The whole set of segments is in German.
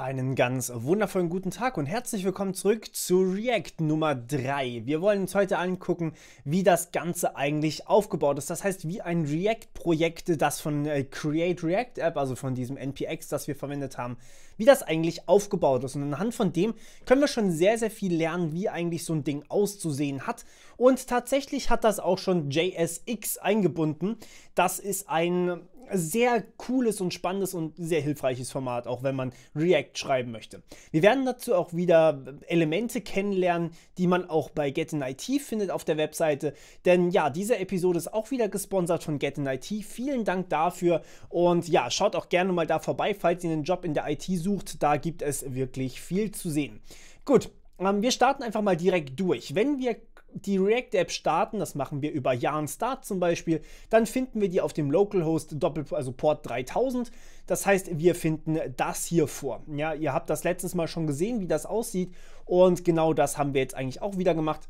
Einen ganz wundervollen guten Tag und herzlich willkommen zurück zu React Nummer 3. Wir wollen uns heute angucken, wie das Ganze eigentlich aufgebaut ist. Das heißt, wie ein React-Projekt, das von äh, Create React App, also von diesem NPX, das wir verwendet haben, wie das eigentlich aufgebaut ist. Und anhand von dem können wir schon sehr, sehr viel lernen, wie eigentlich so ein Ding auszusehen hat. Und tatsächlich hat das auch schon JSX eingebunden. Das ist ein sehr cooles und spannendes und sehr hilfreiches Format, auch wenn man React schreiben möchte. Wir werden dazu auch wieder Elemente kennenlernen, die man auch bei Get in IT findet auf der Webseite. Denn ja, diese Episode ist auch wieder gesponsert von Get in IT. Vielen Dank dafür und ja, schaut auch gerne mal da vorbei, falls ihr einen Job in der IT sucht. Da gibt es wirklich viel zu sehen. Gut, ähm, wir starten einfach mal direkt durch. Wenn wir die React-App starten, das machen wir über Yarn Start zum Beispiel, dann finden wir die auf dem Localhost also Port 3000. Das heißt, wir finden das hier vor. Ja, ihr habt das letztes Mal schon gesehen, wie das aussieht und genau das haben wir jetzt eigentlich auch wieder gemacht.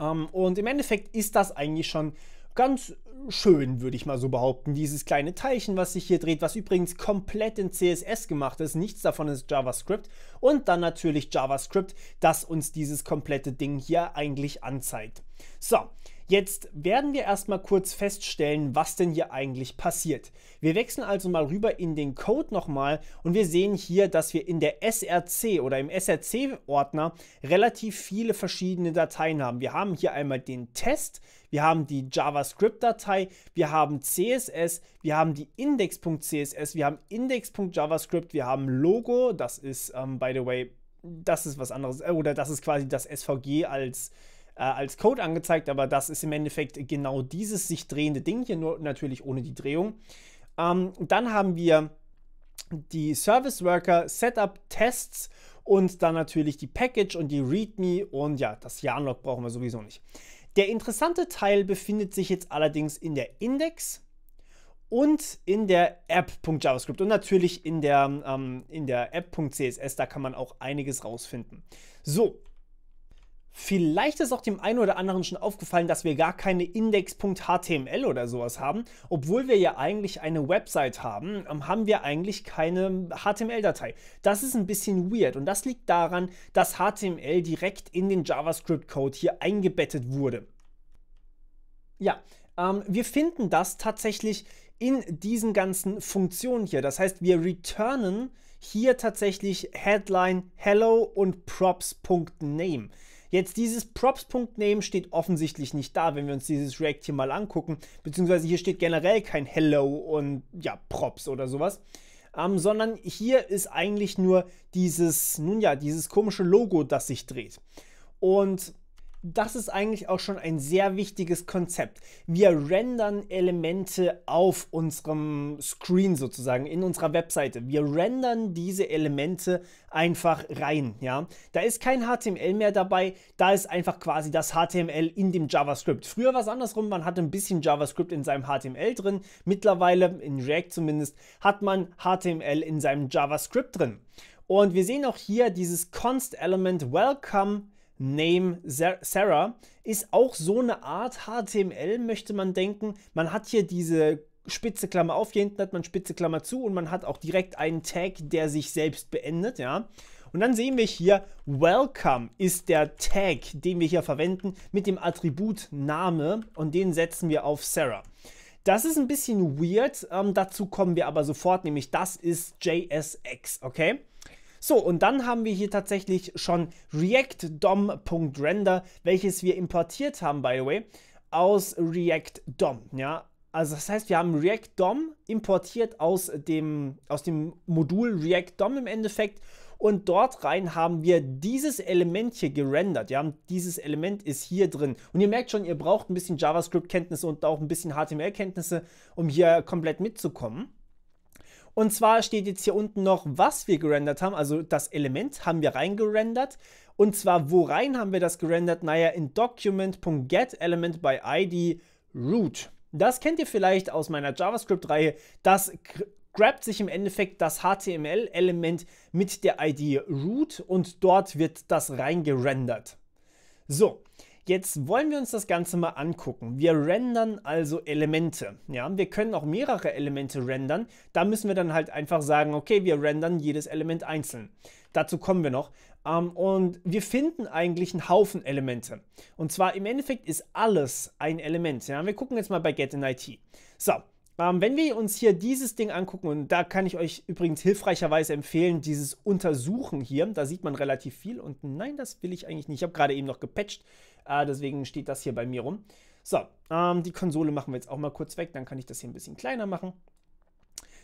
Ähm, und im Endeffekt ist das eigentlich schon ganz schön, würde ich mal so behaupten. Dieses kleine Teilchen, was sich hier dreht, was übrigens komplett in CSS gemacht ist. Nichts davon ist JavaScript. Und dann natürlich JavaScript, das uns dieses komplette Ding hier eigentlich anzeigt. So, Jetzt werden wir erstmal kurz feststellen, was denn hier eigentlich passiert. Wir wechseln also mal rüber in den Code nochmal und wir sehen hier, dass wir in der SRC oder im SRC-Ordner relativ viele verschiedene Dateien haben. Wir haben hier einmal den Test, wir haben die JavaScript-Datei, wir haben CSS, wir haben die index.css, wir haben index.javascript, wir haben Logo, das ist, ähm, by the way, das ist was anderes, äh, oder das ist quasi das SVG als äh, als Code angezeigt, aber das ist im Endeffekt genau dieses sich drehende Ding hier, nur natürlich ohne die Drehung. Ähm, dann haben wir die Service Worker Setup Tests und dann natürlich die Package und die README und ja, das Yarnlog brauchen wir sowieso nicht. Der interessante Teil befindet sich jetzt allerdings in der Index und in der App.javascript und natürlich in der, ähm, in der App.css, da kann man auch einiges rausfinden. So, Vielleicht ist auch dem einen oder anderen schon aufgefallen, dass wir gar keine index.html oder sowas haben. Obwohl wir ja eigentlich eine Website haben, ähm, haben wir eigentlich keine HTML-Datei. Das ist ein bisschen weird und das liegt daran, dass HTML direkt in den JavaScript-Code hier eingebettet wurde. Ja, ähm, wir finden das tatsächlich in diesen ganzen Funktionen hier. Das heißt, wir returnen hier tatsächlich Headline Hello und Props.name. Jetzt dieses Props.name steht offensichtlich nicht da, wenn wir uns dieses React hier mal angucken. Beziehungsweise hier steht generell kein Hello und ja, Props oder sowas. Ähm, sondern hier ist eigentlich nur dieses, nun ja, dieses komische Logo, das sich dreht. Und das ist eigentlich auch schon ein sehr wichtiges Konzept. Wir rendern Elemente auf unserem Screen sozusagen, in unserer Webseite. Wir rendern diese Elemente einfach rein, ja. Da ist kein HTML mehr dabei, da ist einfach quasi das HTML in dem JavaScript. Früher war es andersrum, man hatte ein bisschen JavaScript in seinem HTML drin. Mittlerweile, in React zumindest, hat man HTML in seinem JavaScript drin. Und wir sehen auch hier dieses const element welcome Name Sarah ist auch so eine Art HTML, möchte man denken. Man hat hier diese spitze Klammer auf, hier hinten hat man spitze Klammer zu und man hat auch direkt einen Tag, der sich selbst beendet, ja. Und dann sehen wir hier, Welcome ist der Tag, den wir hier verwenden mit dem Attribut Name und den setzen wir auf Sarah. Das ist ein bisschen weird, ähm, dazu kommen wir aber sofort, nämlich das ist JSX, okay? So, und dann haben wir hier tatsächlich schon React-DOM.render, welches wir importiert haben, by the way, aus React-DOM, ja. Also das heißt, wir haben React-DOM importiert aus dem, aus dem Modul React-DOM im Endeffekt und dort rein haben wir dieses Element hier gerendert. Ja, dieses Element ist hier drin. Und ihr merkt schon, ihr braucht ein bisschen JavaScript-Kenntnisse und auch ein bisschen HTML-Kenntnisse, um hier komplett mitzukommen. Und zwar steht jetzt hier unten noch, was wir gerendert haben. Also das Element haben wir reingerendert. Und zwar, wo rein haben wir das gerendert? Naja, in document.getElementById.root. Das kennt ihr vielleicht aus meiner JavaScript-Reihe. Das grabt sich im Endeffekt das HTML-Element mit der ID root und dort wird das reingerendert. So, Jetzt wollen wir uns das Ganze mal angucken. Wir rendern also Elemente. Ja, wir können auch mehrere Elemente rendern. Da müssen wir dann halt einfach sagen, okay, wir rendern jedes Element einzeln. Dazu kommen wir noch. Ähm, und wir finden eigentlich einen Haufen Elemente. Und zwar im Endeffekt ist alles ein Element. Ja, wir gucken jetzt mal bei Get in IT. So, ähm, wenn wir uns hier dieses Ding angucken, und da kann ich euch übrigens hilfreicherweise empfehlen, dieses Untersuchen hier, da sieht man relativ viel und nein, das will ich eigentlich nicht. Ich habe gerade eben noch gepatcht, äh, deswegen steht das hier bei mir rum. So, ähm, die Konsole machen wir jetzt auch mal kurz weg, dann kann ich das hier ein bisschen kleiner machen.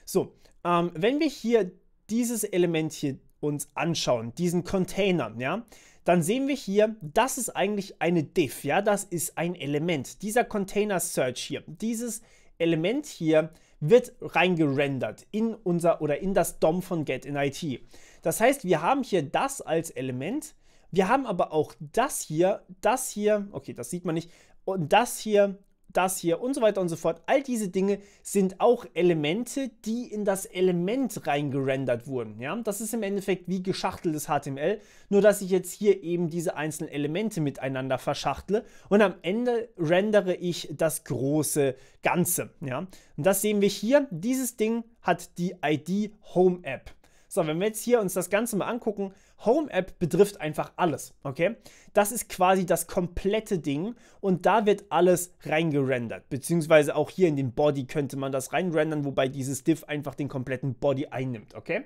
So, ähm, wenn wir hier dieses Element hier uns anschauen, diesen Container, ja, dann sehen wir hier, das ist eigentlich eine Div, ja, das ist ein Element. Dieser Container Search hier, dieses Element Element hier wird reingerendert in unser oder in das DOM von Get in IT. Das heißt, wir haben hier das als Element, wir haben aber auch das hier, das hier, okay, das sieht man nicht, und das hier das hier und so weiter und so fort. All diese Dinge sind auch Elemente, die in das Element reingerendert wurden. Ja? Das ist im Endeffekt wie geschachteltes HTML, nur dass ich jetzt hier eben diese einzelnen Elemente miteinander verschachtle und am Ende rendere ich das große Ganze. Ja? Und das sehen wir hier. Dieses Ding hat die ID Home App. So, wenn wir jetzt hier uns das Ganze mal angucken, Home App betrifft einfach alles, okay? Das ist quasi das komplette Ding und da wird alles reingerendert, beziehungsweise auch hier in den Body könnte man das reinrendern, wobei dieses Div einfach den kompletten Body einnimmt, okay?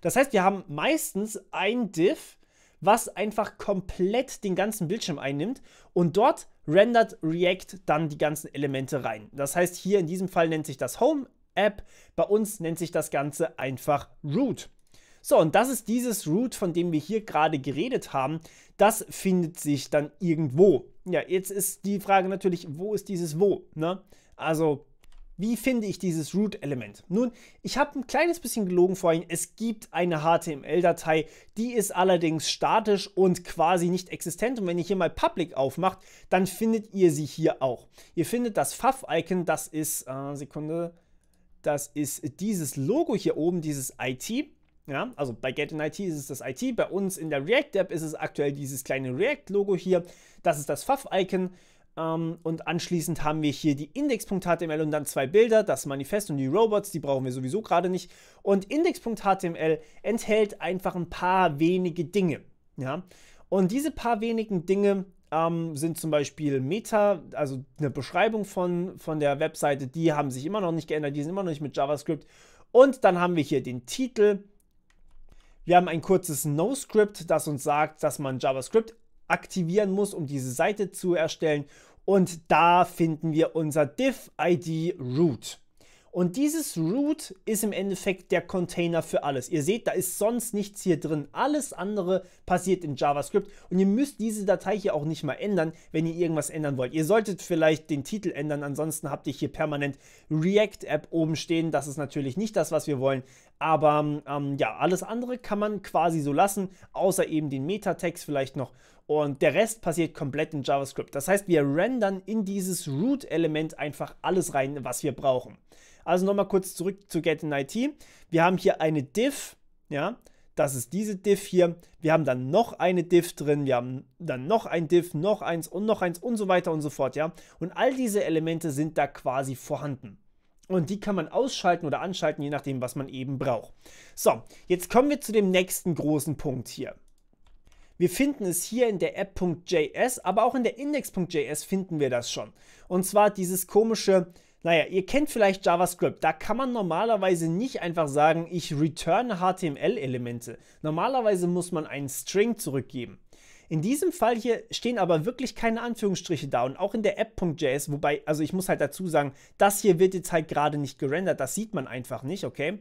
Das heißt, wir haben meistens ein Div, was einfach komplett den ganzen Bildschirm einnimmt und dort rendert React dann die ganzen Elemente rein. Das heißt, hier in diesem Fall nennt sich das Home App, bei uns nennt sich das Ganze einfach Root. So, und das ist dieses Root, von dem wir hier gerade geredet haben. Das findet sich dann irgendwo. Ja, jetzt ist die Frage natürlich, wo ist dieses wo? Ne? Also, wie finde ich dieses Root-Element? Nun, ich habe ein kleines bisschen gelogen vorhin. Es gibt eine HTML-Datei, die ist allerdings statisch und quasi nicht existent. Und wenn ihr hier mal Public aufmacht, dann findet ihr sie hier auch. Ihr findet das pfaff icon das ist, äh, Sekunde, das ist dieses Logo hier oben, dieses IT. Ja, also bei Geld in IT ist es das IT, bei uns in der React App ist es aktuell dieses kleine React-Logo hier. Das ist das pfaff icon Ähm, und anschließend haben wir hier die Index.html und dann zwei Bilder, das Manifest und die Robots, die brauchen wir sowieso gerade nicht. Und Index.html enthält einfach ein paar wenige Dinge. Ja, und diese paar wenigen Dinge ähm, sind zum Beispiel Meta, also eine Beschreibung von, von der Webseite, die haben sich immer noch nicht geändert, die sind immer noch nicht mit JavaScript. Und dann haben wir hier den Titel, wir haben ein kurzes NoScript, das uns sagt, dass man JavaScript aktivieren muss, um diese Seite zu erstellen. Und da finden wir unser div-id root. Und dieses Root ist im Endeffekt der Container für alles. Ihr seht, da ist sonst nichts hier drin. Alles andere passiert in JavaScript und ihr müsst diese Datei hier auch nicht mal ändern, wenn ihr irgendwas ändern wollt. Ihr solltet vielleicht den Titel ändern, ansonsten habt ihr hier permanent React App oben stehen. Das ist natürlich nicht das, was wir wollen. Aber ähm, ja, alles andere kann man quasi so lassen, außer eben den Metatext vielleicht noch und der Rest passiert komplett in JavaScript. Das heißt, wir rendern in dieses Root-Element einfach alles rein, was wir brauchen. Also nochmal kurz zurück zu Get in IT. Wir haben hier eine Div, ja, das ist diese Div hier. Wir haben dann noch eine Div drin, wir haben dann noch ein Div, noch eins und noch eins und so weiter und so fort, ja. Und all diese Elemente sind da quasi vorhanden. Und die kann man ausschalten oder anschalten, je nachdem, was man eben braucht. So, jetzt kommen wir zu dem nächsten großen Punkt hier. Wir finden es hier in der App.js, aber auch in der Index.js finden wir das schon. Und zwar dieses komische naja, ihr kennt vielleicht JavaScript. Da kann man normalerweise nicht einfach sagen, ich return HTML-Elemente. Normalerweise muss man einen String zurückgeben. In diesem Fall hier stehen aber wirklich keine Anführungsstriche da und auch in der App.js, wobei, also ich muss halt dazu sagen, das hier wird jetzt halt gerade nicht gerendert, das sieht man einfach nicht, okay?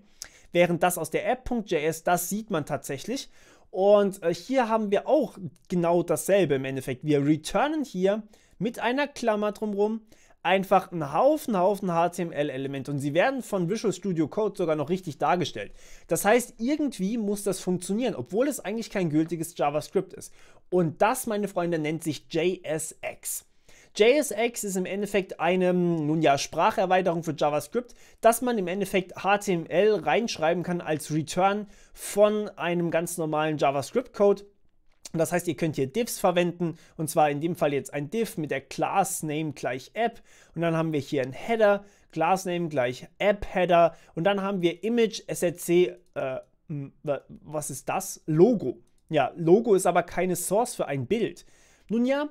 Während das aus der App.js, das sieht man tatsächlich. Und äh, hier haben wir auch genau dasselbe im Endeffekt. Wir returnen hier mit einer Klammer drumherum einfach einen Haufen, Haufen HTML-Elemente und sie werden von Visual Studio Code sogar noch richtig dargestellt. Das heißt, irgendwie muss das funktionieren, obwohl es eigentlich kein gültiges JavaScript ist. Und das, meine Freunde, nennt sich JSX. JSX ist im Endeffekt eine, hm, nun ja, Spracherweiterung für JavaScript, dass man im Endeffekt HTML reinschreiben kann als Return von einem ganz normalen JavaScript-Code das heißt, ihr könnt hier Diffs verwenden und zwar in dem Fall jetzt ein Diff mit der Class Name gleich App und dann haben wir hier einen Header, Class Name gleich App Header und dann haben wir Image SRC, äh, was ist das? Logo. Ja, Logo ist aber keine Source für ein Bild. Nun ja,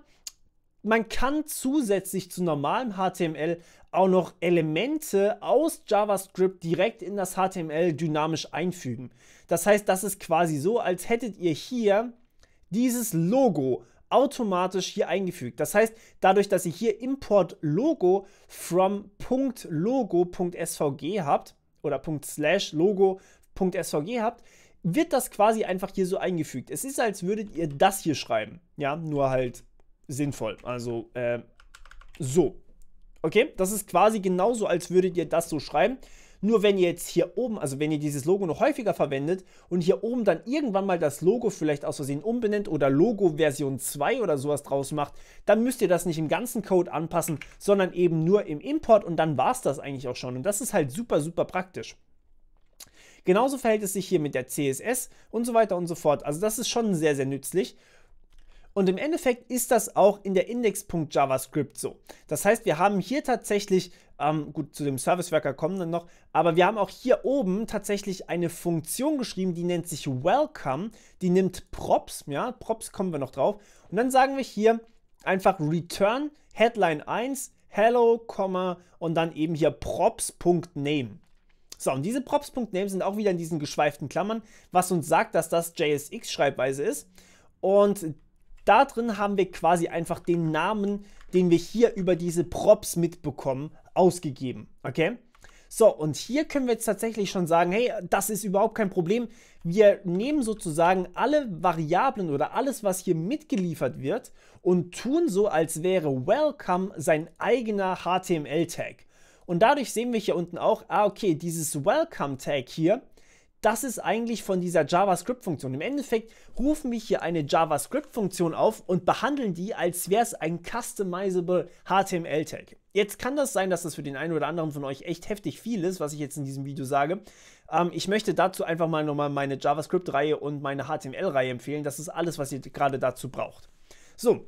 man kann zusätzlich zu normalem HTML auch noch Elemente aus JavaScript direkt in das HTML dynamisch einfügen. Das heißt, das ist quasi so, als hättet ihr hier dieses Logo automatisch hier eingefügt. Das heißt, dadurch, dass ihr hier Import Logo from .logo.svg habt oder slash .logo.svg habt, wird das quasi einfach hier so eingefügt. Es ist, als würdet ihr das hier schreiben. Ja, nur halt sinnvoll. Also äh, so. Okay, das ist quasi genauso, als würdet ihr das so schreiben. Nur wenn ihr jetzt hier oben, also wenn ihr dieses Logo noch häufiger verwendet und hier oben dann irgendwann mal das Logo vielleicht aus Versehen umbenennt oder Logo Version 2 oder sowas draus macht, dann müsst ihr das nicht im ganzen Code anpassen, sondern eben nur im Import und dann war es das eigentlich auch schon. Und das ist halt super, super praktisch. Genauso verhält es sich hier mit der CSS und so weiter und so fort. Also das ist schon sehr, sehr nützlich. Und im Endeffekt ist das auch in der Index.javascript so. Das heißt, wir haben hier tatsächlich, ähm, gut, zu dem Service Worker kommen dann noch, aber wir haben auch hier oben tatsächlich eine Funktion geschrieben, die nennt sich Welcome. Die nimmt Props, ja, Props kommen wir noch drauf. Und dann sagen wir hier einfach Return Headline 1 Hello, und dann eben hier Props.name. So, und diese Props.name sind auch wieder in diesen geschweiften Klammern, was uns sagt, dass das JSX-Schreibweise ist. Und da drin haben wir quasi einfach den Namen, den wir hier über diese Props mitbekommen, ausgegeben. Okay? So, und hier können wir jetzt tatsächlich schon sagen, hey, das ist überhaupt kein Problem. Wir nehmen sozusagen alle Variablen oder alles, was hier mitgeliefert wird und tun so, als wäre Welcome sein eigener HTML-Tag. Und dadurch sehen wir hier unten auch, ah, okay, dieses Welcome-Tag hier das ist eigentlich von dieser JavaScript-Funktion. Im Endeffekt rufen wir hier eine JavaScript-Funktion auf und behandeln die, als wäre es ein customizable HTML-Tag. Jetzt kann das sein, dass das für den einen oder anderen von euch echt heftig viel ist, was ich jetzt in diesem Video sage. Ähm, ich möchte dazu einfach mal nochmal meine JavaScript-Reihe und meine HTML-Reihe empfehlen. Das ist alles, was ihr gerade dazu braucht. So,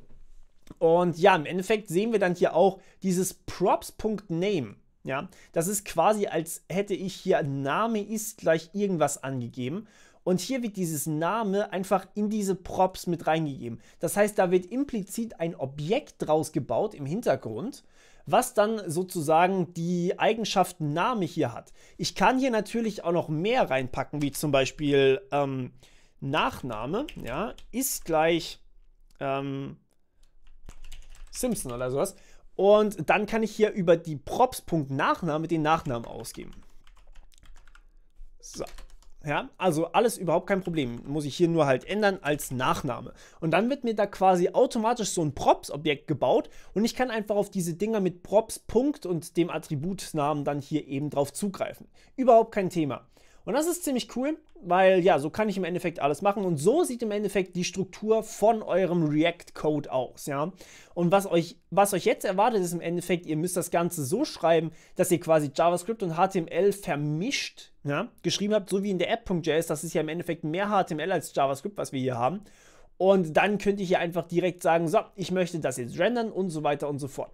und ja, im Endeffekt sehen wir dann hier auch dieses props.name. Ja, das ist quasi, als hätte ich hier Name ist gleich irgendwas angegeben. Und hier wird dieses Name einfach in diese Props mit reingegeben. Das heißt, da wird implizit ein Objekt draus gebaut im Hintergrund, was dann sozusagen die Eigenschaft Name hier hat. Ich kann hier natürlich auch noch mehr reinpacken, wie zum Beispiel ähm, Nachname, ja, ist gleich ähm, Simpson oder sowas. Und dann kann ich hier über die Props.Nachname den Nachnamen ausgeben. So. Ja, also alles überhaupt kein Problem. Muss ich hier nur halt ändern als Nachname. Und dann wird mir da quasi automatisch so ein Props-Objekt gebaut und ich kann einfach auf diese Dinger mit Props, Punkt und dem Attributnamen dann hier eben drauf zugreifen. Überhaupt kein Thema. Und das ist ziemlich cool, weil ja, so kann ich im Endeffekt alles machen und so sieht im Endeffekt die Struktur von eurem React-Code aus, ja. Und was euch, was euch jetzt erwartet, ist im Endeffekt, ihr müsst das Ganze so schreiben, dass ihr quasi JavaScript und HTML vermischt, ja, geschrieben habt, so wie in der App.js, das ist ja im Endeffekt mehr HTML als JavaScript, was wir hier haben. Und dann könnt ihr hier einfach direkt sagen, so, ich möchte das jetzt rendern und so weiter und so fort.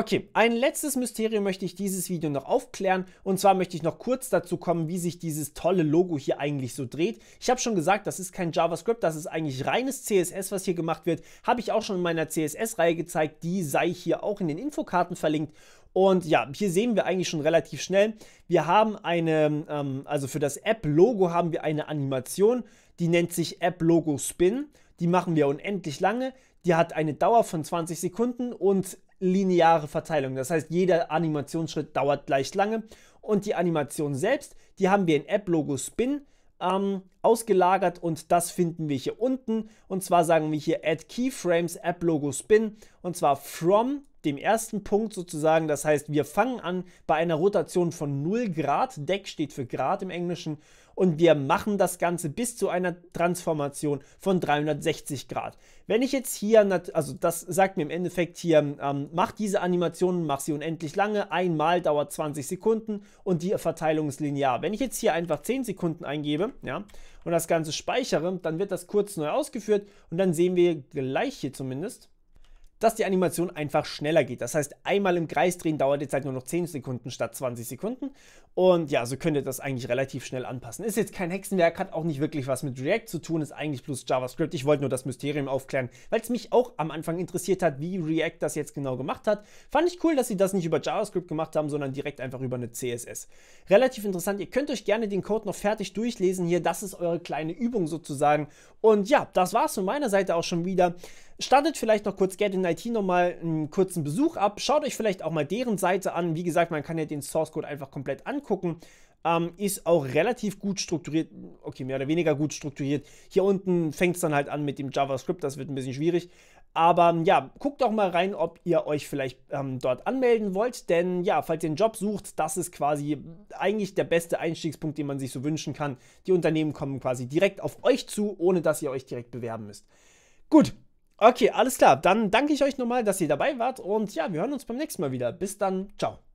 Okay, ein letztes Mysterium möchte ich dieses Video noch aufklären und zwar möchte ich noch kurz dazu kommen, wie sich dieses tolle Logo hier eigentlich so dreht. Ich habe schon gesagt, das ist kein JavaScript, das ist eigentlich reines CSS, was hier gemacht wird. Habe ich auch schon in meiner CSS-Reihe gezeigt, die sei hier auch in den Infokarten verlinkt. Und ja, hier sehen wir eigentlich schon relativ schnell, wir haben eine, ähm, also für das App-Logo haben wir eine Animation, die nennt sich App-Logo-Spin. Die machen wir unendlich lange. Die hat eine Dauer von 20 Sekunden und lineare Verteilung. Das heißt, jeder Animationsschritt dauert gleich lange und die Animation selbst, die haben wir in App-Logo Spin ähm, ausgelagert und das finden wir hier unten. Und zwar sagen wir hier Add Keyframes App Logo Spin und zwar from dem ersten Punkt sozusagen. Das heißt, wir fangen an bei einer Rotation von 0 Grad. Deck steht für Grad im Englischen. Und wir machen das Ganze bis zu einer Transformation von 360 Grad. Wenn ich jetzt hier, also das sagt mir im Endeffekt hier, ähm, mach diese Animation, mach sie unendlich lange. Einmal dauert 20 Sekunden und die Verteilung ist linear. Wenn ich jetzt hier einfach 10 Sekunden eingebe, ja, und das Ganze speichere, dann wird das kurz neu ausgeführt und dann sehen wir gleich hier zumindest, dass die Animation einfach schneller geht. Das heißt, einmal im Kreis drehen dauert jetzt halt nur noch 10 Sekunden statt 20 Sekunden. Und ja, so könnt ihr das eigentlich relativ schnell anpassen. Ist jetzt kein Hexenwerk, hat auch nicht wirklich was mit React zu tun, ist eigentlich bloß JavaScript. Ich wollte nur das Mysterium aufklären, weil es mich auch am Anfang interessiert hat, wie React das jetzt genau gemacht hat. Fand ich cool, dass sie das nicht über JavaScript gemacht haben, sondern direkt einfach über eine CSS. Relativ interessant. Ihr könnt euch gerne den Code noch fertig durchlesen hier. Das ist eure kleine Übung sozusagen. Und ja, das war's von meiner Seite auch schon wieder. Startet vielleicht noch kurz Get in IT nochmal einen kurzen Besuch ab. Schaut euch vielleicht auch mal deren Seite an. Wie gesagt, man kann ja den Source Code einfach komplett angucken. Ähm, ist auch relativ gut strukturiert, okay, mehr oder weniger gut strukturiert. Hier unten fängt es dann halt an mit dem JavaScript, das wird ein bisschen schwierig. Aber ähm, ja, guckt auch mal rein, ob ihr euch vielleicht ähm, dort anmelden wollt, denn ja, falls ihr einen Job sucht, das ist quasi eigentlich der beste Einstiegspunkt, den man sich so wünschen kann. Die Unternehmen kommen quasi direkt auf euch zu, ohne dass ihr euch direkt bewerben müsst. Gut, Okay, alles klar. Dann danke ich euch nochmal, dass ihr dabei wart. Und ja, wir hören uns beim nächsten Mal wieder. Bis dann. Ciao.